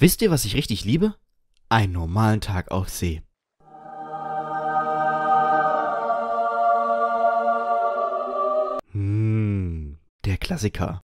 Wisst ihr, was ich richtig liebe? Einen normalen Tag auf See. Hm, der Klassiker.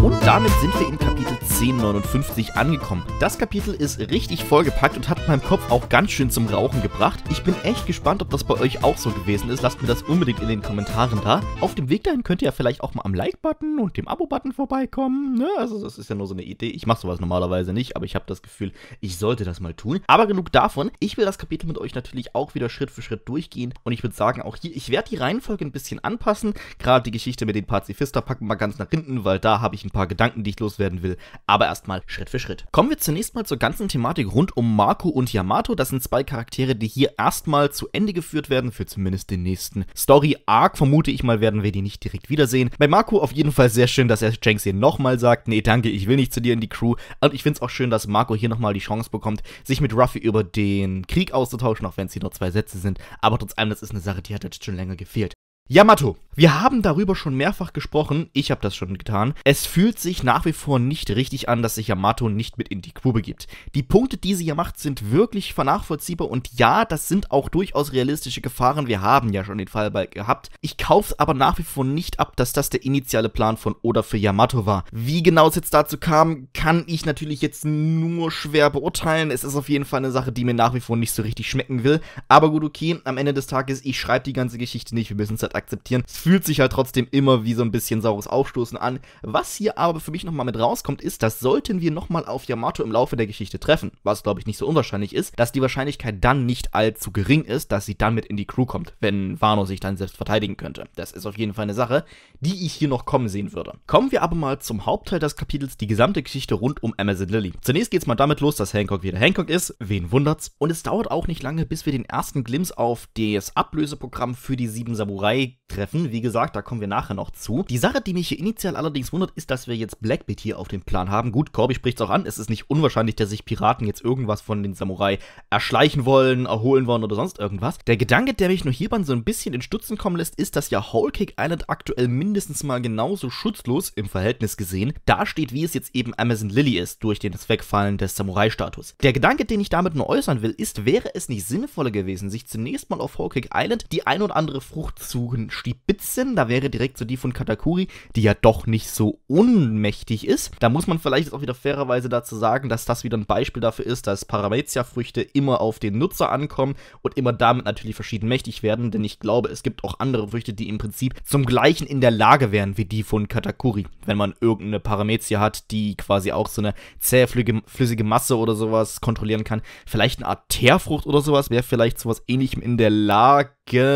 Und damit sind wir in Kapitel 1059 angekommen. Das Kapitel ist richtig vollgepackt und hat hat meinen Kopf auch ganz schön zum Rauchen gebracht. Ich bin echt gespannt, ob das bei euch auch so gewesen ist. Lasst mir das unbedingt in den Kommentaren da. Auf dem Weg dahin könnt ihr ja vielleicht auch mal am Like-Button und dem Abo-Button vorbeikommen. Ne? Also das ist ja nur so eine Idee. Ich mache sowas normalerweise nicht, aber ich habe das Gefühl, ich sollte das mal tun. Aber genug davon. Ich will das Kapitel mit euch natürlich auch wieder Schritt für Schritt durchgehen. Und ich würde sagen, auch hier, ich werde die Reihenfolge ein bisschen anpassen. Gerade die Geschichte mit den Pazifista packen wir ganz nach hinten, weil da habe ich ein paar Gedanken, die ich loswerden will. Aber erstmal Schritt für Schritt. Kommen wir zunächst mal zur ganzen Thematik rund um Marco und Yamato. Das sind zwei Charaktere, die hier erstmal zu Ende geführt werden, für zumindest den nächsten Story-Arc. Vermute ich mal, werden wir die nicht direkt wiedersehen. Bei Marco auf jeden Fall sehr schön, dass er Shanks hier nochmal sagt, nee, danke, ich will nicht zu dir in die Crew. Und ich finde es auch schön, dass Marco hier nochmal die Chance bekommt, sich mit Ruffy über den Krieg auszutauschen, auch wenn es hier nur zwei Sätze sind. Aber trotz allem, das ist eine Sache, die hat jetzt schon länger gefehlt. Yamato. Wir haben darüber schon mehrfach gesprochen, ich habe das schon getan. Es fühlt sich nach wie vor nicht richtig an, dass sich Yamato nicht mit in die Grube gibt. Die Punkte, die sie ja macht, sind wirklich vernachvollziehbar und ja, das sind auch durchaus realistische Gefahren. Wir haben ja schon den Fall gehabt. Ich kaufe aber nach wie vor nicht ab, dass das der initiale Plan von Oda für Yamato war. Wie genau es jetzt dazu kam, kann ich natürlich jetzt nur schwer beurteilen. Es ist auf jeden Fall eine Sache, die mir nach wie vor nicht so richtig schmecken will. Aber gut, okay, am Ende des Tages, ich schreibe die ganze Geschichte nicht, wir müssen es halt akzeptieren. Es fühlt sich halt trotzdem immer wie so ein bisschen saures Aufstoßen an. Was hier aber für mich nochmal mit rauskommt, ist, dass sollten wir nochmal auf Yamato im Laufe der Geschichte treffen, was glaube ich nicht so unwahrscheinlich ist, dass die Wahrscheinlichkeit dann nicht allzu gering ist, dass sie dann mit in die Crew kommt, wenn Wano sich dann selbst verteidigen könnte. Das ist auf jeden Fall eine Sache, die ich hier noch kommen sehen würde. Kommen wir aber mal zum Hauptteil des Kapitels, die gesamte Geschichte rund um Amazon Lily. Zunächst geht es mal damit los, dass Hancock wieder Hancock ist, wen wundert's? Und es dauert auch nicht lange, bis wir den ersten Glimpse auf das Ablöseprogramm für die sieben Samurai Weg treffen. Wie gesagt, da kommen wir nachher noch zu. Die Sache, die mich hier initial allerdings wundert, ist, dass wir jetzt Blackbeard hier auf dem Plan haben. Gut, Corby spricht es auch an. Es ist nicht unwahrscheinlich, dass sich Piraten jetzt irgendwas von den Samurai erschleichen wollen, erholen wollen oder sonst irgendwas. Der Gedanke, der mich nur hierbei so ein bisschen in Stutzen kommen lässt, ist, dass ja Whole Cake Island aktuell mindestens mal genauso schutzlos im Verhältnis gesehen dasteht, wie es jetzt eben Amazon Lily ist, durch das Wegfallen des Samurai-Status. Der Gedanke, den ich damit nur äußern will, ist, wäre es nicht sinnvoller gewesen, sich zunächst mal auf Whole Cake Island die ein oder andere Frucht zu Attacken stibitzen. Da wäre direkt so die von Katakuri, die ja doch nicht so unmächtig ist. Da muss man vielleicht auch wieder fairerweise dazu sagen, dass das wieder ein Beispiel dafür ist, dass Paramezia-Früchte immer auf den Nutzer ankommen und immer damit natürlich verschieden mächtig werden, denn ich glaube, es gibt auch andere Früchte, die im Prinzip zum gleichen in der Lage wären wie die von Katakuri. Wenn man irgendeine Paramezia hat, die quasi auch so eine zähflüssige Masse oder sowas kontrollieren kann. Vielleicht eine Art Teerfrucht oder sowas wäre vielleicht sowas ähnlichem in der Lage.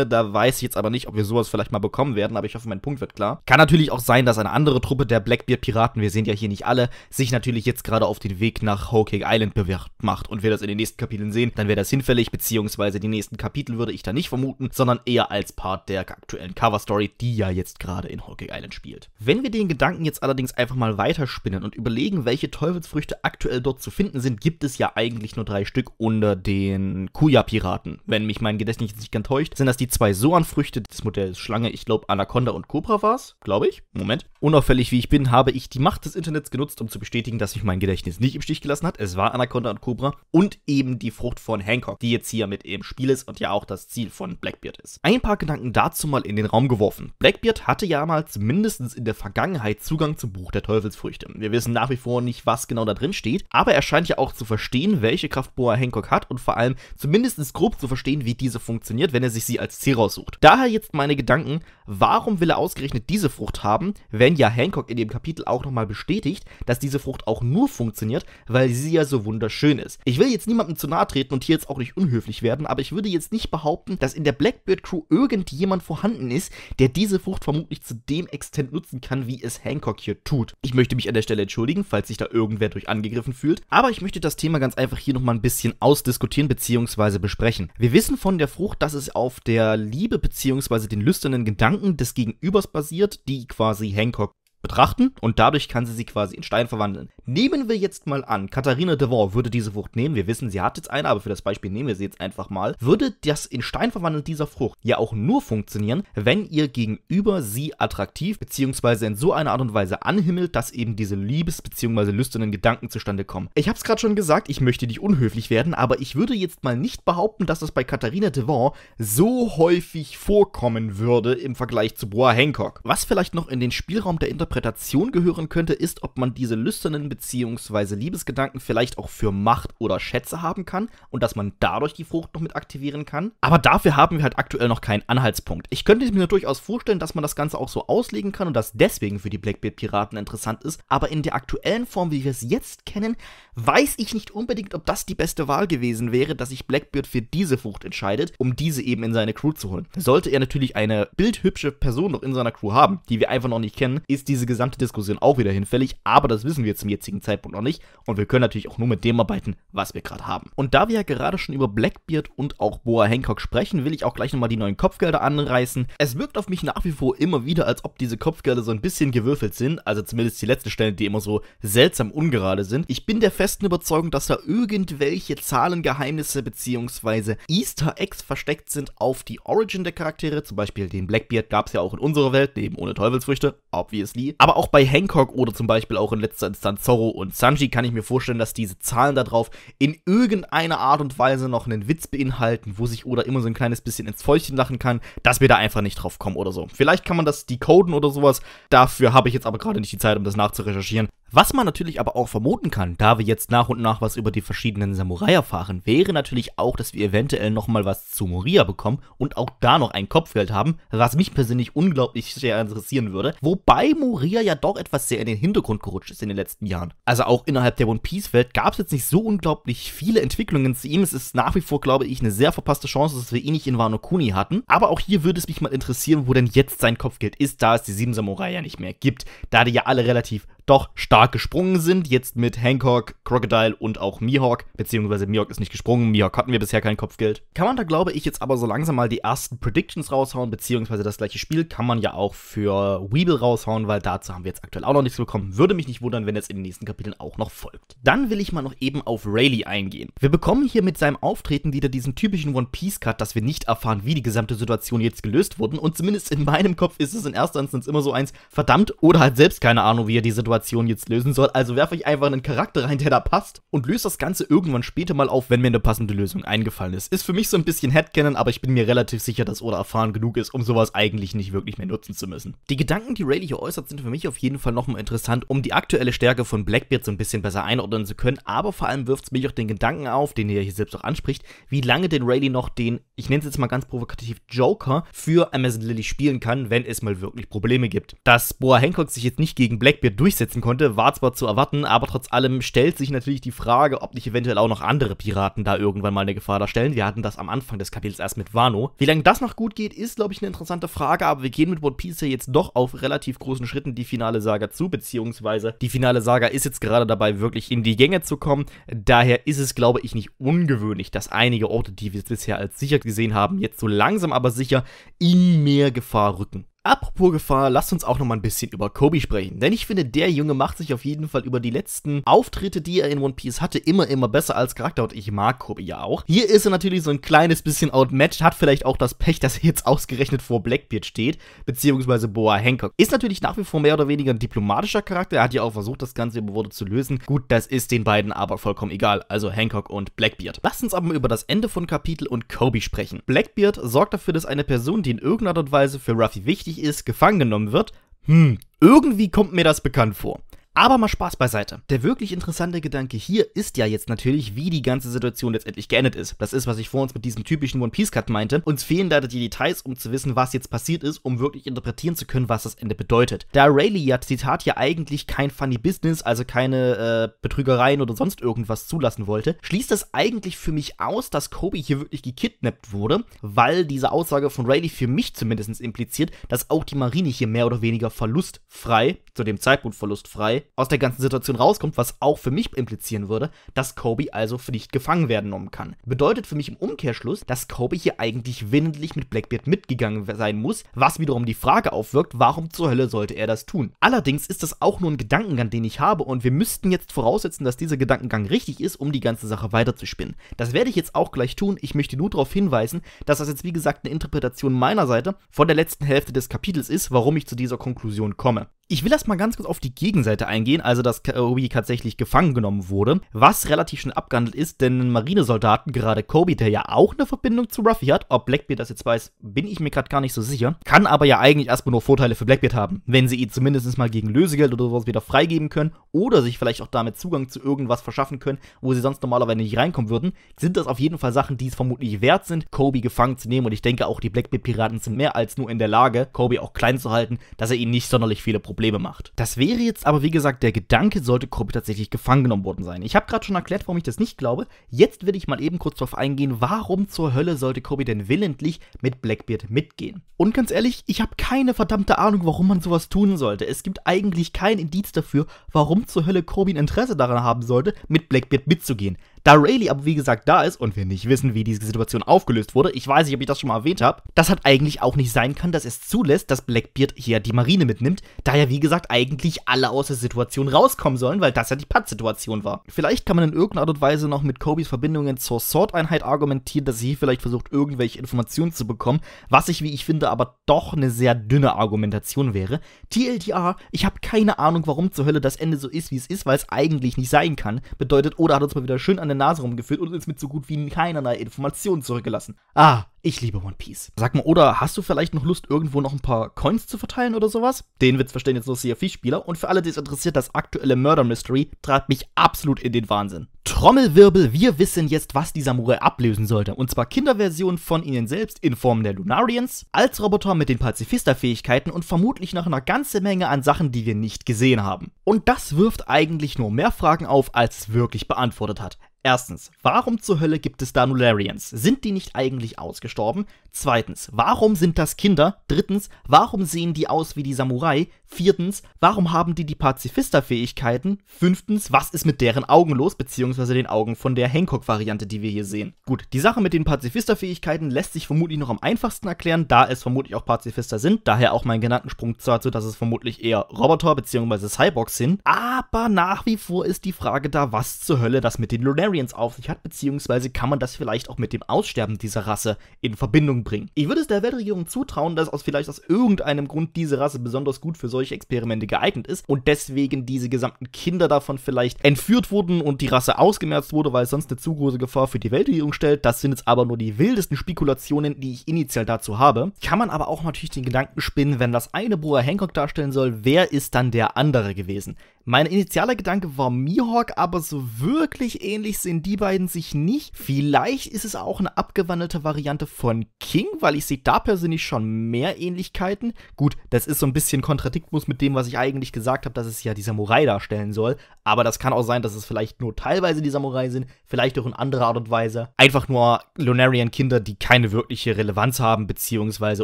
Da weiß ich jetzt aber nicht, ob wir so sowas vielleicht mal bekommen werden, aber ich hoffe, mein Punkt wird klar. Kann natürlich auch sein, dass eine andere Truppe der Blackbeard-Piraten, wir sind ja hier nicht alle, sich natürlich jetzt gerade auf den Weg nach Hawking Island bewirkt macht. Und wir das in den nächsten Kapiteln sehen, dann wäre das hinfällig, beziehungsweise die nächsten Kapitel würde ich da nicht vermuten, sondern eher als Part der aktuellen Cover-Story, die ja jetzt gerade in Hawking Island spielt. Wenn wir den Gedanken jetzt allerdings einfach mal weiterspinnen und überlegen, welche Teufelsfrüchte aktuell dort zu finden sind, gibt es ja eigentlich nur drei Stück unter den Kuya-Piraten. Wenn mich mein Gedächtnis nicht ganz täuscht, sind das die zwei Soan-Früchte des modernen der Schlange, ich glaube Anaconda und Cobra war es, glaube ich. Moment. Unauffällig wie ich bin, habe ich die Macht des Internets genutzt, um zu bestätigen, dass mich mein Gedächtnis nicht im Stich gelassen hat. Es war Anaconda und Cobra und eben die Frucht von Hancock, die jetzt hier mit im Spiel ist und ja auch das Ziel von Blackbeard ist. Ein paar Gedanken dazu mal in den Raum geworfen. Blackbeard hatte ja mal zumindest in der Vergangenheit Zugang zum Buch der Teufelsfrüchte. Wir wissen nach wie vor nicht, was genau da drin steht, aber er scheint ja auch zu verstehen, welche Kraft Boa Hancock hat und vor allem zumindest grob zu verstehen, wie diese funktioniert, wenn er sich sie als Ziel raussucht. Daher jetzt mal meine Gedanken, warum will er ausgerechnet diese Frucht haben, wenn ja Hancock in dem Kapitel auch nochmal bestätigt, dass diese Frucht auch nur funktioniert, weil sie ja so wunderschön ist. Ich will jetzt niemandem zu nahe treten und hier jetzt auch nicht unhöflich werden, aber ich würde jetzt nicht behaupten, dass in der Blackbeard Crew irgendjemand vorhanden ist, der diese Frucht vermutlich zu dem Extent nutzen kann, wie es Hancock hier tut. Ich möchte mich an der Stelle entschuldigen, falls sich da irgendwer durch angegriffen fühlt, aber ich möchte das Thema ganz einfach hier nochmal ein bisschen ausdiskutieren bzw. besprechen. Wir wissen von der Frucht, dass es auf der Liebe bzw den lüsternen Gedanken des Gegenübers basiert, die quasi Hancock betrachten und dadurch kann sie sie quasi in Stein verwandeln. Nehmen wir jetzt mal an, Katharina Devon würde diese Frucht nehmen. Wir wissen, sie hat jetzt eine, aber für das Beispiel nehmen wir sie jetzt einfach mal. Würde das in Stein verwandeln dieser Frucht ja auch nur funktionieren, wenn ihr gegenüber sie attraktiv bzw. in so einer Art und Weise anhimmelt, dass eben diese Liebes- bzw. lüsternen Gedanken zustande kommen. Ich habe es gerade schon gesagt, ich möchte nicht unhöflich werden, aber ich würde jetzt mal nicht behaupten, dass das bei Katharina Devon so häufig vorkommen würde im Vergleich zu Boa Hancock. Was vielleicht noch in den Spielraum der Interpretation Interpretation gehören könnte, ist, ob man diese lüsternen bzw. Liebesgedanken vielleicht auch für Macht oder Schätze haben kann und dass man dadurch die Frucht noch mit aktivieren kann. Aber dafür haben wir halt aktuell noch keinen Anhaltspunkt. Ich könnte mir durchaus vorstellen, dass man das Ganze auch so auslegen kann und das deswegen für die Blackbeard-Piraten interessant ist, aber in der aktuellen Form, wie wir es jetzt kennen, weiß ich nicht unbedingt, ob das die beste Wahl gewesen wäre, dass sich Blackbeard für diese Frucht entscheidet, um diese eben in seine Crew zu holen. Sollte er natürlich eine bildhübsche Person noch in seiner Crew haben, die wir einfach noch nicht kennen, ist diese diese gesamte Diskussion auch wieder hinfällig, aber das wissen wir zum jetzigen Zeitpunkt noch nicht und wir können natürlich auch nur mit dem arbeiten, was wir gerade haben. Und da wir ja gerade schon über Blackbeard und auch Boa Hancock sprechen, will ich auch gleich nochmal die neuen Kopfgelder anreißen. Es wirkt auf mich nach wie vor immer wieder, als ob diese Kopfgelder so ein bisschen gewürfelt sind, also zumindest die letzten Stellen, die immer so seltsam ungerade sind. Ich bin der festen Überzeugung, dass da irgendwelche Zahlengeheimnisse bzw. Easter Eggs versteckt sind auf die Origin der Charaktere, zum Beispiel den Blackbeard gab es ja auch in unserer Welt, neben ohne Teufelsfrüchte, obviously aber auch bei Hancock oder zum Beispiel auch in letzter Instanz Zorro und Sanji kann ich mir vorstellen, dass diese Zahlen darauf in irgendeiner Art und Weise noch einen Witz beinhalten, wo sich Oda immer so ein kleines bisschen ins Fäulchen lachen kann, dass wir da einfach nicht drauf kommen oder so. Vielleicht kann man das decoden oder sowas, dafür habe ich jetzt aber gerade nicht die Zeit, um das nachzurecherchieren. Was man natürlich aber auch vermuten kann, da wir jetzt nach und nach was über die verschiedenen Samurai erfahren, wäre natürlich auch, dass wir eventuell nochmal was zu Moria bekommen und auch da noch ein Kopfgeld haben, was mich persönlich unglaublich sehr interessieren würde. Wobei Moria ja doch etwas sehr in den Hintergrund gerutscht ist in den letzten Jahren. Also auch innerhalb der One Piece Welt gab es jetzt nicht so unglaublich viele Entwicklungen zu ihm. Es ist nach wie vor, glaube ich, eine sehr verpasste Chance, dass wir ihn nicht in Wano Kuni hatten. Aber auch hier würde es mich mal interessieren, wo denn jetzt sein Kopfgeld ist, da es die sieben Samurai ja nicht mehr gibt, da die ja alle relativ doch stark gesprungen sind. Jetzt mit Hancock, Crocodile und auch Mihawk. Beziehungsweise Mihawk ist nicht gesprungen. Mihawk hatten wir bisher kein Kopfgeld. Kann man da, glaube ich, jetzt aber so langsam mal die ersten Predictions raushauen. Beziehungsweise das gleiche Spiel kann man ja auch für Weeble raushauen, weil dazu haben wir jetzt aktuell auch noch nichts bekommen. Würde mich nicht wundern, wenn es in den nächsten Kapiteln auch noch folgt. Dann will ich mal noch eben auf Rayleigh eingehen. Wir bekommen hier mit seinem Auftreten wieder diesen typischen One-Piece-Cut, dass wir nicht erfahren, wie die gesamte Situation jetzt gelöst wurde. Und zumindest in meinem Kopf ist es in erster Instanz immer so eins, verdammt oder halt selbst keine Ahnung, wie er die Situation Situation jetzt lösen soll. Also werfe ich einfach einen Charakter rein, der da passt und löse das Ganze irgendwann später mal auf, wenn mir eine passende Lösung eingefallen ist. Ist für mich so ein bisschen Headcanon, aber ich bin mir relativ sicher, dass Oda erfahren genug ist, um sowas eigentlich nicht wirklich mehr nutzen zu müssen. Die Gedanken, die Rayleigh hier äußert, sind für mich auf jeden Fall nochmal interessant, um die aktuelle Stärke von Blackbeard so ein bisschen besser einordnen zu können, aber vor allem wirft es mich auch den Gedanken auf, den er hier selbst auch anspricht, wie lange denn Rayleigh noch den, ich nenne es jetzt mal ganz provokativ, Joker für Amazon Lily spielen kann, wenn es mal wirklich Probleme gibt. Dass Boa Hancock sich jetzt nicht gegen Blackbeard durchsetzt, durchsetzen konnte, war zwar zu erwarten, aber trotz allem stellt sich natürlich die Frage, ob nicht eventuell auch noch andere Piraten da irgendwann mal eine Gefahr darstellen. Wir hatten das am Anfang des Kapitels erst mit Wano. Wie lange das noch gut geht, ist, glaube ich, eine interessante Frage, aber wir gehen mit One Piece ja jetzt doch auf relativ großen Schritten die finale Saga zu, beziehungsweise die finale Saga ist jetzt gerade dabei, wirklich in die Gänge zu kommen. Daher ist es, glaube ich, nicht ungewöhnlich, dass einige Orte, die wir bisher als sicher gesehen haben, jetzt so langsam aber sicher in mehr Gefahr rücken. Apropos Gefahr, lasst uns auch noch mal ein bisschen über Kobe sprechen, denn ich finde, der Junge macht sich auf jeden Fall über die letzten Auftritte, die er in One Piece hatte, immer, immer besser als Charakter und ich mag Kobe ja auch. Hier ist er natürlich so ein kleines bisschen outmatched, hat vielleicht auch das Pech, dass er jetzt ausgerechnet vor Blackbeard steht, beziehungsweise Boa Hancock. Ist natürlich nach wie vor mehr oder weniger ein diplomatischer Charakter, er hat ja auch versucht, das Ganze über Worte zu lösen. Gut, das ist den beiden aber vollkommen egal, also Hancock und Blackbeard. Lasst uns aber mal über das Ende von Kapitel und Kobe sprechen. Blackbeard sorgt dafür, dass eine Person, die in irgendeiner Art und Weise für Ruffy wichtig wichtig ist, gefangen genommen wird, hm, irgendwie kommt mir das bekannt vor. Aber mal Spaß beiseite. Der wirklich interessante Gedanke hier ist ja jetzt natürlich, wie die ganze Situation letztendlich geendet ist. Das ist, was ich vor uns mit diesem typischen One Piece Cut meinte. Uns fehlen da die Details, um zu wissen, was jetzt passiert ist, um wirklich interpretieren zu können, was das Ende bedeutet. Da Rayleigh ja Zitat ja eigentlich kein Funny Business, also keine äh, Betrügereien oder sonst irgendwas zulassen wollte, schließt das eigentlich für mich aus, dass Kobe hier wirklich gekidnappt wurde, weil diese Aussage von Rayleigh für mich zumindest impliziert, dass auch die Marine hier mehr oder weniger verlustfrei, zu dem Zeitpunkt verlustfrei, aus der ganzen Situation rauskommt, was auch für mich implizieren würde, dass Kobe also für nicht gefangen werden genommen kann. Bedeutet für mich im Umkehrschluss, dass Kobe hier eigentlich willentlich mit Blackbeard mitgegangen sein muss, was wiederum die Frage aufwirkt, warum zur Hölle sollte er das tun? Allerdings ist das auch nur ein Gedankengang, den ich habe und wir müssten jetzt voraussetzen, dass dieser Gedankengang richtig ist, um die ganze Sache weiterzuspinnen. Das werde ich jetzt auch gleich tun. Ich möchte nur darauf hinweisen, dass das jetzt wie gesagt eine Interpretation meiner Seite von der letzten Hälfte des Kapitels ist, warum ich zu dieser Konklusion komme. Ich will erstmal ganz kurz auf die Gegenseite eingehen, also dass Kobe äh, tatsächlich gefangen genommen wurde, was relativ schnell abgehandelt ist, denn Marinesoldaten, gerade Kobe, der ja auch eine Verbindung zu Ruffy hat, ob Blackbeard das jetzt weiß, bin ich mir gerade gar nicht so sicher, kann aber ja eigentlich erstmal nur Vorteile für Blackbeard haben, wenn sie ihn zumindest mal gegen Lösegeld oder sowas wieder freigeben können oder sich vielleicht auch damit Zugang zu irgendwas verschaffen können, wo sie sonst normalerweise nicht reinkommen würden, sind das auf jeden Fall Sachen, die es vermutlich wert sind, Kobe gefangen zu nehmen und ich denke auch die Blackbeard-Piraten sind mehr als nur in der Lage, Kobe auch klein zu halten, dass er ihnen nicht sonderlich viele Probleme Probleme macht. Das wäre jetzt aber, wie gesagt, der Gedanke, sollte Krupp tatsächlich gefangen genommen worden sein. Ich habe gerade schon erklärt, warum ich das nicht glaube. Jetzt will ich mal eben kurz darauf eingehen, warum zur Hölle sollte Kobe denn willentlich mit Blackbeard mitgehen? Und ganz ehrlich, ich habe keine verdammte Ahnung, warum man sowas tun sollte. Es gibt eigentlich kein Indiz dafür, warum zur Hölle Kobe ein Interesse daran haben sollte, mit Blackbeard mitzugehen. Da Rayleigh aber wie gesagt da ist und wir nicht wissen, wie diese Situation aufgelöst wurde, ich weiß nicht, ob ich das schon mal erwähnt habe, das hat eigentlich auch nicht sein kann, dass es zulässt, dass Blackbeard hier die Marine mitnimmt, da ja wie gesagt eigentlich alle aus der Situation rauskommen sollen, weil das ja die Pattsituation war. Vielleicht kann man in irgendeiner Art und Weise noch mit Kobys Verbindungen zur Sorteinheit argumentieren, dass sie hier vielleicht versucht, irgendwelche Informationen zu bekommen, was ich, wie ich finde, aber doch eine sehr dünne Argumentation wäre. TLDR, ich habe keine Ahnung, warum zur Hölle das Ende so ist, wie es ist, weil es eigentlich nicht sein kann, bedeutet, oder hat uns mal wieder schön an der meine Nase rumgeführt und uns mit so gut wie keinerlei Informationen zurückgelassen. Ah, ich liebe One Piece. Sag mal, oder hast du vielleicht noch Lust, irgendwo noch ein paar Coins zu verteilen oder sowas? Den Witz verstehen jetzt nur CFI-Spieler und für alle, die es interessiert, das aktuelle Murder Mystery treibt mich absolut in den Wahnsinn. Trommelwirbel, wir wissen jetzt, was die Samurai ablösen sollte. Und zwar Kinderversionen von ihnen selbst in Form der Lunarians, als Roboter mit den pazifista fähigkeiten und vermutlich noch einer ganzen Menge an Sachen, die wir nicht gesehen haben. Und das wirft eigentlich nur mehr Fragen auf, als es wirklich beantwortet hat. Erstens, warum zur Hölle gibt es da Nularians? Sind die nicht eigentlich ausgestorben? Zweitens, warum sind das Kinder? Drittens, warum sehen die aus wie die Samurai? Viertens, warum haben die die pazifista fähigkeiten Fünftens, was ist mit deren Augen los? Beziehungsweise beziehungsweise den Augen von der Hancock-Variante, die wir hier sehen. Gut, die Sache mit den Pazifister-Fähigkeiten lässt sich vermutlich noch am einfachsten erklären, da es vermutlich auch Pazifister sind, daher auch mein genannten Sprung dazu, dass es vermutlich eher Roboter bzw. Cyborgs sind. Aber nach wie vor ist die Frage da, was zur Hölle das mit den Lunarians auf sich hat, bzw. kann man das vielleicht auch mit dem Aussterben dieser Rasse in Verbindung bringen. Ich würde es der Weltregierung zutrauen, dass aus vielleicht aus irgendeinem Grund diese Rasse besonders gut für solche Experimente geeignet ist und deswegen diese gesamten Kinder davon vielleicht entführt wurden und die Rasse ausgemerzt wurde, weil es sonst eine zu große Gefahr für die Weltregierung stellt. Das sind jetzt aber nur die wildesten Spekulationen, die ich initial dazu habe. Kann man aber auch natürlich den Gedanken spinnen, wenn das eine Bruder Hancock darstellen soll, wer ist dann der andere gewesen? Mein initialer Gedanke war Mihawk, aber so wirklich ähnlich sind die beiden sich nicht. Vielleicht ist es auch eine abgewandelte Variante von King, weil ich sehe da persönlich schon mehr Ähnlichkeiten. Gut, das ist so ein bisschen Kontradiktmus mit dem, was ich eigentlich gesagt habe, dass es ja die Samurai darstellen soll. Aber das kann auch sein, dass es vielleicht nur teilweise die Samurai sind, vielleicht auch in anderer Art und Weise. Einfach nur Lunarian-Kinder, die keine wirkliche Relevanz haben, beziehungsweise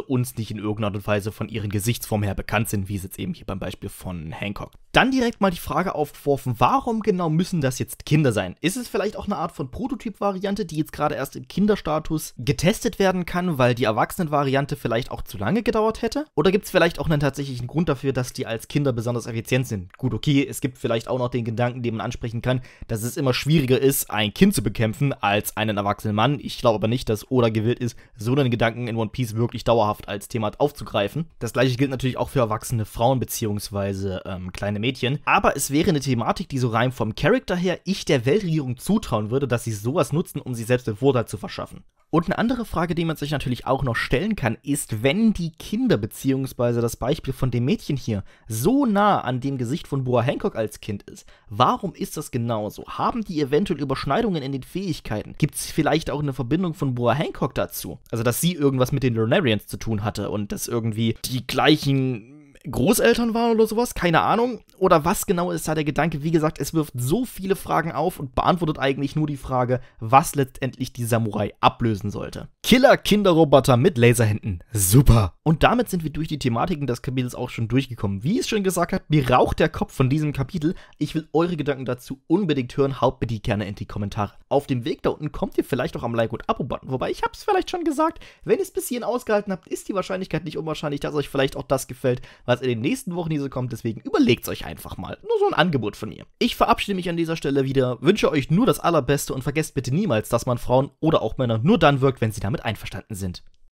uns nicht in irgendeiner Art und Weise von ihren Gesichtsformen her bekannt sind, wie es jetzt eben hier beim Beispiel von Hancock. Dann direkt mal mal die Frage aufgeworfen, warum genau müssen das jetzt Kinder sein? Ist es vielleicht auch eine Art von Prototyp-Variante, die jetzt gerade erst im Kinderstatus getestet werden kann, weil die Erwachsenen-Variante vielleicht auch zu lange gedauert hätte? Oder gibt es vielleicht auch einen tatsächlichen Grund dafür, dass die als Kinder besonders effizient sind? Gut, okay, es gibt vielleicht auch noch den Gedanken, den man ansprechen kann, dass es immer schwieriger ist, ein Kind zu bekämpfen als einen erwachsenen Mann. Ich glaube aber nicht, dass Oda gewillt ist, so einen Gedanken in One Piece wirklich dauerhaft als Thema aufzugreifen. Das gleiche gilt natürlich auch für erwachsene Frauen bzw. Ähm, kleine Mädchen. Aber aber es wäre eine Thematik, die so rein vom Charakter her ich der Weltregierung zutrauen würde, dass sie sowas nutzen, um sich selbst den Vorteil zu verschaffen. Und eine andere Frage, die man sich natürlich auch noch stellen kann, ist, wenn die Kinder beziehungsweise das Beispiel von dem Mädchen hier so nah an dem Gesicht von Boa Hancock als Kind ist, warum ist das genauso? Haben die eventuell Überschneidungen in den Fähigkeiten? Gibt es vielleicht auch eine Verbindung von Boa Hancock dazu? Also, dass sie irgendwas mit den Lunarians zu tun hatte und dass irgendwie die gleichen Großeltern waren oder sowas, keine Ahnung. Oder was genau ist da der Gedanke? Wie gesagt, es wirft so viele Fragen auf und beantwortet eigentlich nur die Frage, was letztendlich die Samurai ablösen sollte. Killer Kinderroboter mit Laserhänden. Super. Und damit sind wir durch die Thematiken des Kapitels auch schon durchgekommen. Wie ich es schon gesagt habe, mir raucht der Kopf von diesem Kapitel. Ich will eure Gedanken dazu unbedingt hören. Haut mir die gerne in die Kommentare. Auf dem Weg da unten kommt ihr vielleicht auch am Like- und Abo-Button. Wobei, ich habe es vielleicht schon gesagt, wenn ihr es bis hierhin ausgehalten habt, ist die Wahrscheinlichkeit nicht unwahrscheinlich, dass euch vielleicht auch das gefällt, was in den nächsten Wochen hier so kommt. Deswegen überlegt es euch einfach mal. Nur so ein Angebot von mir. Ich verabschiede mich an dieser Stelle wieder, wünsche euch nur das Allerbeste und vergesst bitte niemals, dass man Frauen oder auch Männer nur dann wirkt, wenn sie damit einverstanden sind.